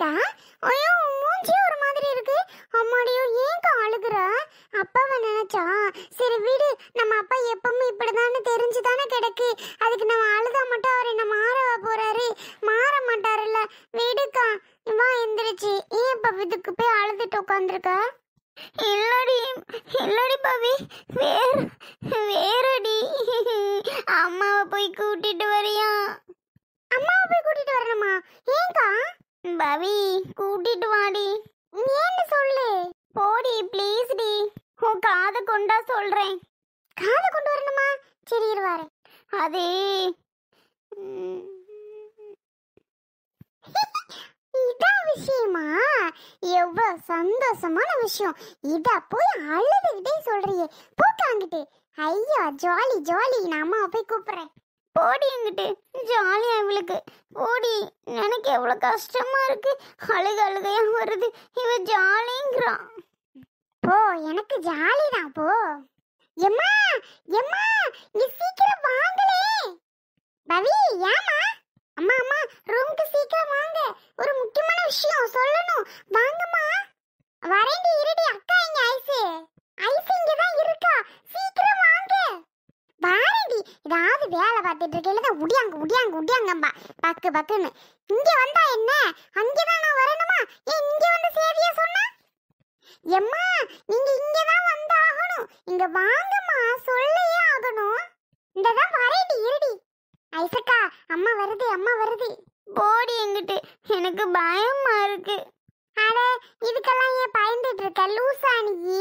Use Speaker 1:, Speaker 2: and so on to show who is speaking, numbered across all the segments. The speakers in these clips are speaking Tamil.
Speaker 1: இருக்கா ஐயோ மூஞ்சி ஒரு மாதிரி இருக்கு அம்மாடியோ ஏன்க்கா அழுகுற அப்பாவை நினைச்சா சரி விடு நம்ம அப்பா எப்பவுமே இப்படிதான்னு தெரிஞ்சு தானே கிடைக்கு அதுக்கு நம்ம அழுத மட்டும் அவர் என்ன மாறவா போறாரு மாற மாட்டாருல்ல வீடுக்கா வா எந்திரிச்சு ஏன் இப்ப இதுக்கு போய் அழுதுட்டு உட்காந்துருக்க இல்லடி இல்லடி பவி வேற வேறடி அம்மாவை போய் கூட்டிட்டு வரியா அம்மாவை போய் கூட்டிட்டு வரணுமா ஏங்கா பவி கூட்டிட்டு வாடி ஏன்னு சொல்லு போடி ப்ளீஸ் டி உன் காதை கொண்டா சொல்றேன் காதை கொண்டு வரணுமா சரி இருவாரு அது இதான் விஷயமா எவ்வளவு சந்தோஷமான விஷயம் இத போய் அழுதுகிட்டே சொல்றியே போக்காங்கிட்டு ஐயா ஜாலி ஜாலி நான் அம்மாவை போய் கூப்பிடுறேன் போடி எங்கிட்டு ஜாலியா இவளுக்கு போடி எனக்கு எவ்வளோ கஷ்டமா இருக்கு அழுகு அழுகையாக வருது இவ ஜாலிங்கிறான் போ எனக்கு ஜாலி தான் போ எம்மா எம்மா நீ சீக்கிரம் வாங்களே பவி ஏமா அம்மா அம்மா ரூம்க்கு சீக்கிரம் வாங்க ஒரு முக்கியமான விஷயம் சொல்லணும் வாங்கம்மா வரேன்டி பார்த்துட்டு இருக்கையில தான் உடியாங்க உடியாங்க உடியாங்கம்பா பக்கு பக்குன்னு இங்கே வந்தா என்ன அங்கதான் நான் வரணுமா ஏன் இங்கே வந்து சேவிய சொன்னா எம்மா நீங்க இங்கதான் வந்து ஆகணும் இங்க வாங்கம்மா சொல்லியே ஆகணும் தான் வரேடி இருடி ஐசக்கா அம்மா வருது அம்மா வருது போடி எங்கிட்டு எனக்கு பயமா இருக்கு அட இதுக்கெல்லாம் ஏன் பயந்துட்டு இருக்க லூசா நீ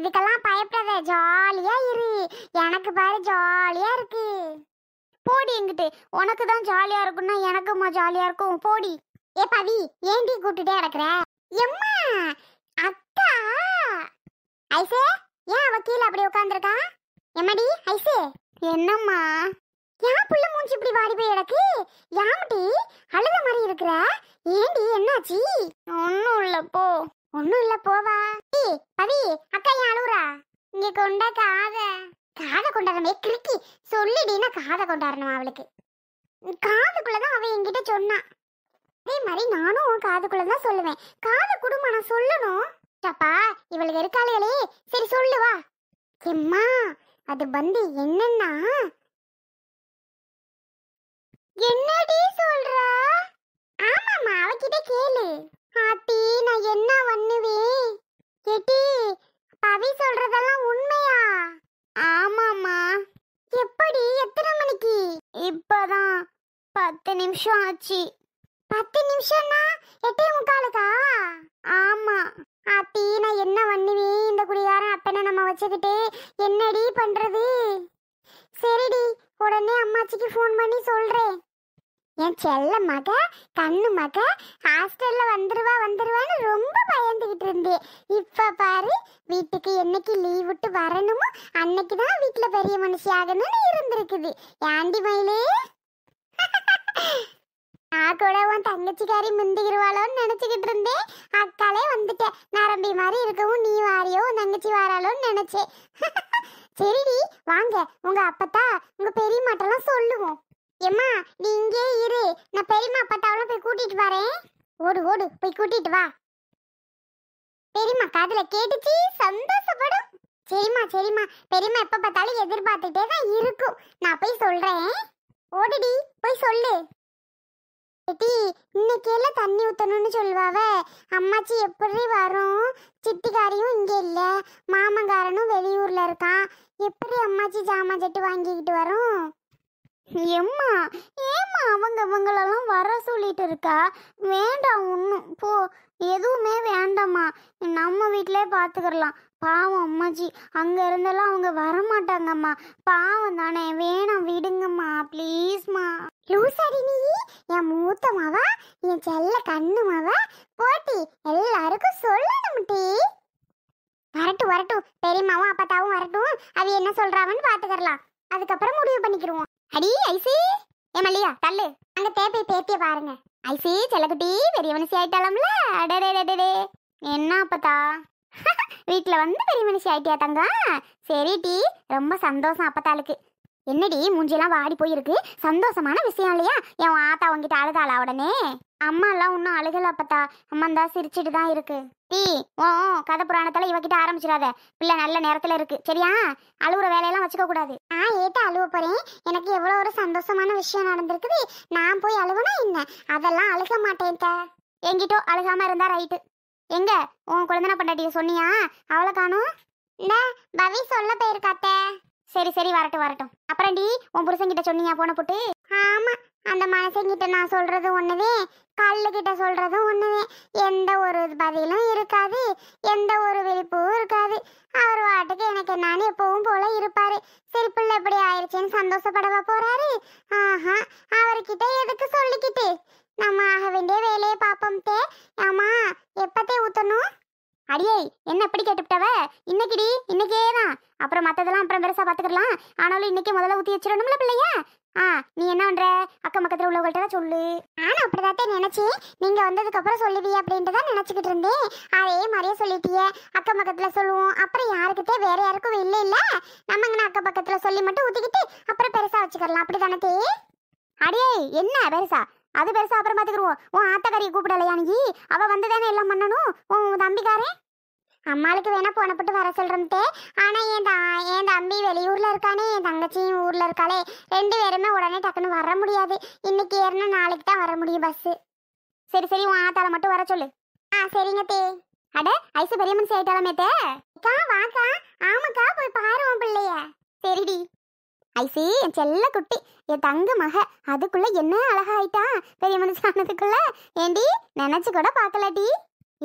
Speaker 1: இதுக்கெல்லாம் பயப்படாத ஜாலியா இரு எனக்கு பாரு ஜாலியா இருக்கு போடி எங்கிட்டு உனக்கு தான் ஜாலியா இருக்கும்னா எனக்குமா ஜாலியா இருக்கும் போடி ஏ பவி ஏண்டி கூட்டுட்டே அடக்குற எம்மா அக்கா ஐசே ஏன் அவ கீழே அப்படி உட்காந்துருக்கா எம்மடி ஐசே என்னம்மா ஏன் புள்ள மூஞ்சி இப்படி வாடி போய் எனக்கு யாமட்டி அழுத மாதிரி இருக்கிற ஏண்டி என்னாச்சு ஒன்றும் இல்லை போ ஒன்றும் இல்லை போவா பவி அக்கா ஏன் அழுகுறா இங்கே கொண்டாக்க ஆக காதை கொண்டாடணுமே கிறுக்கி சொல்லிடின்னா காதை கொண்டாடணும் அவளுக்கு காதுக்குள்ளதான் அவ என்கிட்ட சொன்னான் அதே மாதிரி நானும் உன் காதுக்குள்ளதான் சொல்லுவேன் காது குடும்பம் நான் சொல்லணும் அப்பா இவளுக்கு இருக்காளே சரி சொல்லுவா எம்மா அது வந்து என்னன்னா என்னடி சொல்ற ஆமாமா அவகிட்ட கேளு ஆத்தி நான் என்ன பண்ணுவேன் எட்டி பவி சொல்றதெல்லாம் உண்மையா ஆமாம்மா எப்படி எத்தனை மணிக்கு இப்பதான் பத்து நிமிஷம் ஆச்சு பத்து நிமிஷம்னா எட்டே முக்காலுக்கா ஆமா அப்படி நான் என்ன பண்ணுவேன் இந்த குடிகாரன் அப்பனை நம்ம வச்சுக்கிட்டு என்னடி பண்றது சரிடி உடனே அம்மாச்சிக்கு ஃபோன் பண்ணி சொல்றேன் என் செல்ல மக கண்ணு மக ஹாஸ்டல்ல வந்துருவா வந்துருவான்னு ரொம்ப பயந்துகிட்டு இருந்தேன் இப்ப பாரு வீட்டுக்கு என்னைக்கு லீவ் விட்டு வரணுமோ அன்னைக்கு தான் வீட்டில் பெரிய மனுஷியாகணும்னு இருந்திருக்குது ஏண்டி மயிலே நான் கூட உன் தங்கச்சிக்காரி முந்திக்கிடுவாளோன்னு நினச்சிக்கிட்டு இருந்தேன் அக்காலே வந்துட்டேன் நரம்பி மாதிரி இருக்கவும் நீ வாரியோ உன் தங்கச்சி வாராளோன்னு நினச்சேன் சரிடி வாங்க உங்க அப்பத்தா உங்க பெரியமாட்டெல்லாம் சொல்லுவோம் ஏம்மா நீ இங்கே இரு நான் பெரியம்மா அப்பத்தாவெல்லாம் போய் கூட்டிட்டு வரேன் ஓடு ஓடு போய் கூட்டிட்டு வா பெரியம்மா காதுல கேட்டுச்சு சந்தோஷப்படும் சரிம்மா சரிம்மா பெரியம்மா எப்ப பார்த்தாலும் எதிர்பார்த்துட்டே தான் இருக்கும் நான் போய் சொல்றேன் ஓடிடி போய் சொல்லு சித்தி இன்னைக்கு எல்லாம் தண்ணி ஊத்தணும்னு சொல்லுவாவ அம்மாச்சி எப்படி வரும் சித்திக்காரியும் இங்கே இல்லை மாமங்காரனும் வெளியூர்ல இருக்கான் எப்படி அம்மாச்சி ஜாமான் செட்டு வாங்கிக்கிட்டு வரும் எம்மா ஏம்மா அவங்க அவங்களெல்லாம் வர சொல்லிட்டு இருக்கா வேண்டாம் ஒன்றும் போ எதுவுமே வேண்டாம்மா நம்ம வீட்டிலே பார்த்துக்கிறலாம் பாவம் அம்மாஜி அங்கே இருந்தெல்லாம் அவங்க வரமாட்டாங்கம்மா பாவம் தானே வேணாம் விடுங்கம்மா ப்ளீஸ்மா லூசாடி நீ என் மூத்த மாவா என் செல்ல கண்ணு மாவா போட்டி எல்லாருக்கும் சொல்லணும்ட்டி வரட்டும் வரட்டும் பெரியம்மாவும் அப்பத்தாவும் வரட்டும் அது என்ன சொல்றாங்கன்னு பார்த்துக்கிறலாம் அதுக்கப்புறம் முடிவு பண்ணிக்கிடுவோம் அடி ஐசி ஏ தள்ளு அங்க தேப்பை பேத்திய பாருங்க ஐசி செல்லக்குட்டி பெரிய மனுஷி ஆயிட்டாலாம்ல அடடே அடடே என்ன அப்பத்தா வீட்டில் வந்து பெரிய மனுஷி ஆயிட்டியா தங்க சரி டி ரொம்ப சந்தோஷம் அப்பத்தாளுக்கு என்னடி மூஞ்சியெல்லாம் வாடி போயிருக்கு சந்தோஷமான விஷயம் இல்லையா என் ஆத்தா உங்ககிட்ட அழுதாளா உடனே அம்மாலாம் ஒன்றும் அழுகல அப்பத்தா அம்மா சிரிச்சிட்டு தான் இருக்கு டீ ஓ கதை புராணத்தில் இவகிட்ட ஆரம்பிச்சிடாத பிள்ளை நல்ல நேரத்தில் இருக்கு சரியா அழுகுற வேலையெல்லாம் வச்சுக்க கூடாது நான் ஏட்ட அழுவ போறேன் எனக்கு எவ்வளோ ஒரு சந்தோஷமான விஷயம் நடந்திருக்குது நான் போய் அழுவனா என்ன அதெல்லாம் அழுக மாட்டேன் எங்கிட்டோ அழுகாம இருந்தா ரைட்டு எங்க உன் குழந்தை பண்ணாட்டிய சொன்னியா அவளை காணும் இந்த பவி சொல்ல போயிருக்காத்த சரி சரி வரட்டும் வரட்டும் அப்புறம் டி உன் புருஷன் கிட்ட சொன்னியா போன போட்டு ஆமா அந்த மனசுங்கிட்ட நான் சொல்றது ஒண்ணுவே கல்லுக்கிட்ட சொல்றதும் ஒண்ணுவே எந்த ஒரு பதிலும் இருக்காது எந்த ஒரு விழிப்பும் இருக்காது அவர் வாட்டுக்கு எனக்கு என்னன்னு எப்பவும் போல இருப்பாரு சரி பிள்ளை ஆயிடுச்சுன்னு சந்தோஷப்படவா போறாரு ஆஹா அவர்கிட்ட எதுக்கு சொல்லிக்கிட்டு நம்ம ஆக வேண்டிய வேலையை பார்ப்போம்தே ஆமா எப்பத்தே ஊத்தணும் அடியே என்ன எப்படி கேட்டுவிட்டவ இன்னைக்குடி இன்னைக்கே தான் அப்புறம் மற்றதெல்லாம் அப்புறம் பெருசாக பார்த்துக்கலாம் ஆனாலும் இன்னைக்கே முதல்ல ஊற்றி வச்சிடணும்ல பிள்ளையா ஆ நீ என்ன பண்ற அக்கம் பக்கத்தில் உள்ளவங்கள்ட்ட சொல்லு ஆனால் அப்படிதான் அப்படிதாத்தே நீங்க நீங்கள் அப்புறம் சொல்லுவீ அப்படின்ட்டு தான் இருந்தேன் அதே மாதிரியே சொல்லிட்டிய அக்கம் பக்கத்தில் சொல்லுவோம் அப்புறம் யாருக்கிட்டே வேற யாருக்கும் இல்லை இல்லை நம்ம இங்கே அக்கம் பக்கத்தில் சொல்லி மட்டும் ஊற்றிக்கிட்டு அப்புறம் பெருசாக வச்சுக்கலாம் அப்படி தானே அடியே என்ன பெருசா அது பெருசா அப்புறம் பார்த்துக்குருவோம் உன் ஆத்தக்காரியை கூப்பிடலையா நீ அவ வந்து தானே எல்லாம் பண்ணணும் உன் தம்பிக்காரே அம்மாளுக்கு வேணா போனப்பட்டு வர சொல்கிறோம்ட்டே ஆனா என் தா என் தம்பி வெளியூர்ல இருக்கானே என் தங்கச்சியும் ஊர்ல இருக்காளே ரெண்டு பேருமே உடனே டக்குன்னு வர முடியாது இன்னைக்கு ஏறினா நாளைக்கு தான் வர முடியும் பஸ்ஸு சரி சரி உன் ஆத்தால மட்டும் வர சொல்லு ஆ சரிங்க தே அட ஐசு பெரியம்மன் சேட்டாலமே அக்கா வாக்கா ஐசி என் செல்ல குட்டி என் தங்க மக அதுக்குள்ள என்ன அழகா ஆயிட்டா பெரிய மனுஷானதுக்குள்ள ஏண்டி நினைச்சு கூட பார்க்கலடி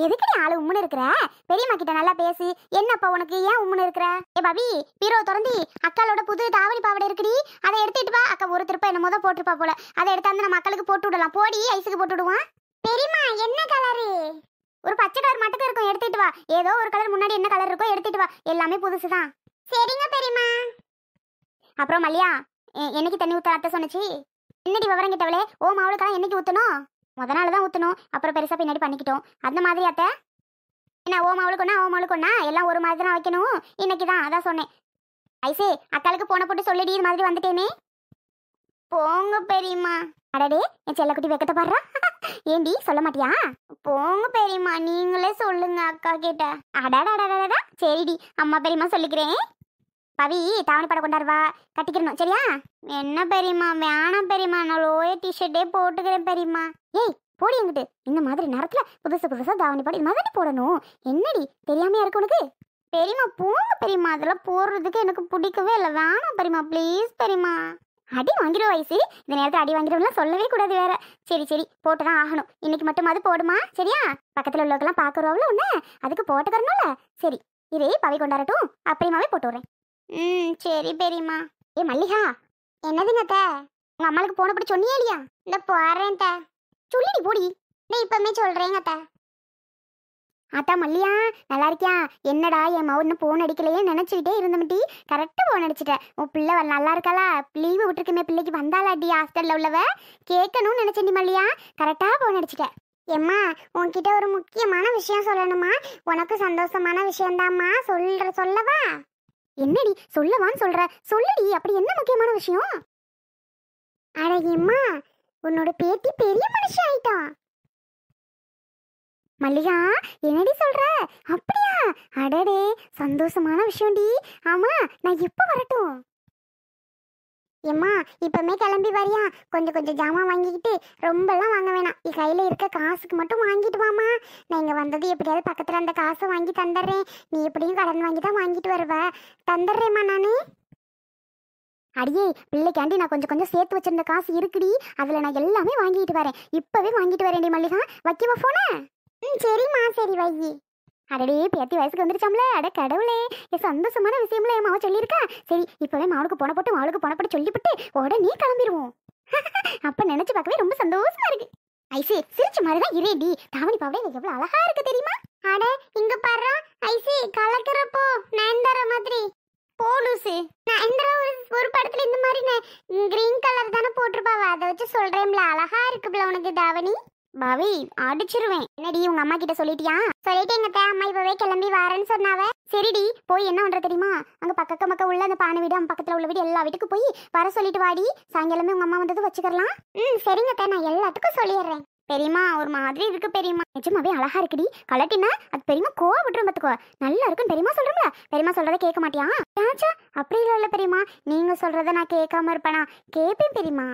Speaker 1: எதுக்கு நீ ஆளு உம்முன்னு இருக்கிற பெரியம்மா கிட்ட நல்லா பேசி என்னப்பா உனக்கு ஏன் உம்முன்னு இருக்கிற ஏ பபி பீரோ திறந்து அக்காளோட புது தாவணி பாவடை இருக்குடி அதை எடுத்துட்டு வா அக்கா ஒரு திருப்ப என்னமோ தான் போட்டிருப்பா போல அதை எடுத்தாந்து நம்ம மக்களுக்கு போட்டு விடலாம் போடி ஐஸுக்கு போட்டு விடுவான் பெரியம்மா என்ன கலரு ஒரு பச்சை கலர் மட்டும் இருக்கும் எடுத்துட்டு வா ஏதோ ஒரு கலர் முன்னாடி என்ன கலர் இருக்கோ எடுத்துட்டு வா எல்லாமே புதுசு தான் சரிங்க பெரியம்மா அப்புறம் மல்லியா என்னைக்கு தண்ணி ஊத்த அத்தை சொன்னச்சி என்னடி விவரம் கிட்டவளே ஓ மாவளுக்கெல்லாம் என்னைக்கு ஊற்றணும் முத நாள் தான் ஊற்றணும் அப்புறம் பெருசாக பின்னாடி பண்ணிக்கிட்டோம் அந்த மாதிரி அத்தை என்ன ஓ மாவுளுக்கு ஒண்ணா ஓ மாவுளுக்கு ஒண்ணா எல்லாம் ஒரு மாதிரி தான் வைக்கணும் இன்னைக்கு தான் அதான் சொன்னேன் ஐசே அக்காளுக்கு போன போட்டு சொல்லிடி இது மாதிரி வந்துட்டேனே போங்க பெரியம்மா அடடே என் செல்லக்குட்டி வெக்கத்தை பாடுறா ஏண்டி சொல்ல மாட்டியா போங்க பெரியம்மா நீங்களே சொல்லுங்க அக்கா கிட்ட அடாடா அடாடா சரிடி அம்மா பெரியம்மா சொல்லிக்கிறேன் பவி தாவணி கொண்டாரு வா கட்டிக்கிறணும் சரியா என்ன பெரியம்மா வேணாம் பெரியம்மா நான் லோய டிஷர்ட்டே போட்டுக்கிறேன் பெரியம்மா ஏய் போடி எங்கிட்டு இந்த மாதிரி நேரத்தில் புதுசு புதுசாக தாவணி படம் இது மாதிரி போடணும் என்னடி தெரியாமையா இருக்கு உனக்கு பெரியம்மா போங்க பெரியம்மா அதெல்லாம் போடுறதுக்கு எனக்கு பிடிக்கவே இல்லை வேணாம் பெரியம்மா ப்ளீஸ் பெரியம்மா அடி வாங்கிடும் வயசு இந்த நேரத்தில் அடி வாங்கிடும்லாம் சொல்லவே கூடாது வேற சரி சரி போட்டு தான் ஆகணும் இன்னைக்கு மட்டும் அது போடுமா சரியா பக்கத்தில் உள்ளவங்கலாம் பார்க்குறோம்ல ஒன்று அதுக்கு போட்டு தரணும்ல சரி இதே பவி கொண்டாடட்டும் அப்புறமாவே போட்டு விட்றேன் ம் சரி பெரியம்மா ஏ மல்லிகா என்னதுங்க உங்க அம்மாளுக்கு போன படி சொன்னியே இல்லையா இந்த போறேன் த சொல்லிடி போடி நான் இப்பவுமே சொல்றேங்க அத்தா மல்லியா நல்லா இருக்கியா என்னடா என் மவுன்னு போன் அடிக்கலையே நினச்சிக்கிட்டே இருந்தமட்டி கரெக்டாக போன் அடிச்சிட்டேன் உன் பிள்ளை நல்லா இருக்காளா லீவு விட்டுருக்குமே பிள்ளைக்கு வந்தாளாடி ஹாஸ்டலில் உள்ளவ கேட்கணும்னு நினச்சேன்டி மல்லியா கரெக்டாக போன் அடிச்சிட்டேன் எம்மா உன்கிட்ட ஒரு முக்கியமான விஷயம் சொல்லணுமா உனக்கு சந்தோஷமான விஷயம்தாம்மா சொல்ற சொல்லவா என்னடி சொல்லவான்னு சொல்ற சொல்லுடி அப்படி என்ன முக்கியமான விஷயம் அழகியம்மா உன்னோட பேத்தி பெரிய மனுஷன் ஆயிட்டா மல்லிகா என்னடி சொல்ற அப்படியா அடடே சந்தோஷமான விஷயம்டி ஆமா நான் எப்போ வரட்டும் எம்மா இப்பவுமே கிளம்பி வரியா கொஞ்சம் கொஞ்சம் ஜாமான் வாங்கிக்கிட்டு ரொம்பலாம் வாங்க வேணாம் என் கையில் இருக்க காசுக்கு மட்டும் வாங்கிட்டு வாமா நான் இங்கே வந்தது எப்படியாவது பக்கத்தில் அந்த காசை வாங்கி தந்துடுறேன் நீ எப்படியும் கடன் வாங்கி தான் வாங்கிட்டு வருவ தந்துடுறேம்மா நான் அடியே பிள்ளைக்காண்டி நான் கொஞ்சம் கொஞ்சம் சேர்த்து வச்சிருந்த காசு இருக்குடி அதில் நான் எல்லாமே வாங்கிட்டு வரேன் இப்போவே வாங்கிட்டு வரேன்டி மல்லிகா வைக்கவா ஃபோனை ம் சரிம்மா சரி வை அடடே பேத்தி வயசுக்கு வந்துருச்சாம்ல அட கடவுளே என் சந்தோஷமான விஷயம்ல என் மாவ சொல்லியிருக்கா சரி இப்பவே மாவுக்கு போன போட்டு மாவுக்கு போன போட்டு சொல்லிவிட்டு உடனே கிளம்பிடுவோம் அப்ப நினைச்சு பார்க்கவே ரொம்ப சந்தோஷமா இருக்கு ஐசே சிரிச்ச மாதிரி தான் இரேடி தாவணி பாவடை எவ்வளவு அழகா இருக்கு தெரியுமா அட இங்க பாரு ஐசே கலக்கிறப்போ நயன்தாரா மாதிரி போலூசு நயன்தாரா ஒரு ஒரு படத்துல இந்த மாதிரி கிரீன் கலர் தானே போட்டிருப்பாவா அதை வச்சு சொல்றேன்ல அழகா இருக்குப்ல உனக்கு தாவணி பாவி அடிச்சிருவேன் என்னடி உங்க அம்மா கிட்ட சொல்லிட்டியா போய் என்ன பண்ணுற தெரியுமா அங்கே பக்கக்க பக்கம் உள்ள அந்த பானை வீடு அங்கே பக்கத்தில் உள்ள வீடு எல்லா வீட்டுக்கு போய் வர சொல்லிட்டு வாடி சாயங்காலமே உங்கள் அம்மா வந்தது வச்சுக்கலாம் ம் சரிங்க நான் எல்லாத்துக்கும் சொல்லிடுறேன் பெரியமா ஒரு மாதிரி இருக்கு பெரியமா நிஜமாவே அழகா இருக்குடி கலட்டினா அது பெரியமா கோவம் விட்டுரும் பாத்துக்கோ நல்லா இருக்கும் பெரியமா சொல்றோம்ல பெரியமா சொல்றதை கேட்க மாட்டியா அப்படி இல்ல பெரியமா நீங்க சொல்றத நான் கேட்காம இருப்பேனா கேட்பேன் பெரியமா